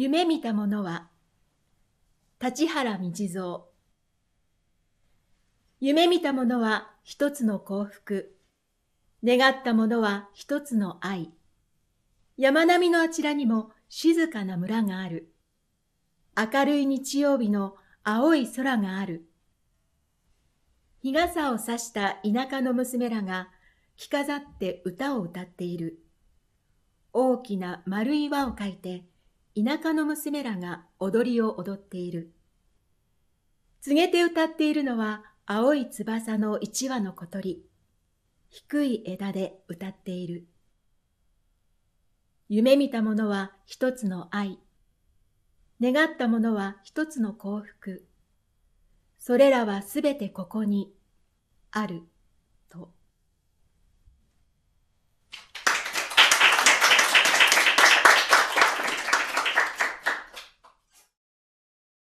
夢見たものは立原道蔵夢見たものは一つの幸福願ったものは一つの愛山並みのあちらにも静かな村がある明るい日曜日の青い空がある日傘を差した田舎の娘らが着飾って歌を歌っている大きな丸い輪を描いて田舎の娘らが踊りを踊っている。告げて歌っているのは青い翼の一羽の小鳥。低い枝で歌っている。夢見たものは一つの愛。願ったものは一つの幸福。それらはすべてここにあると。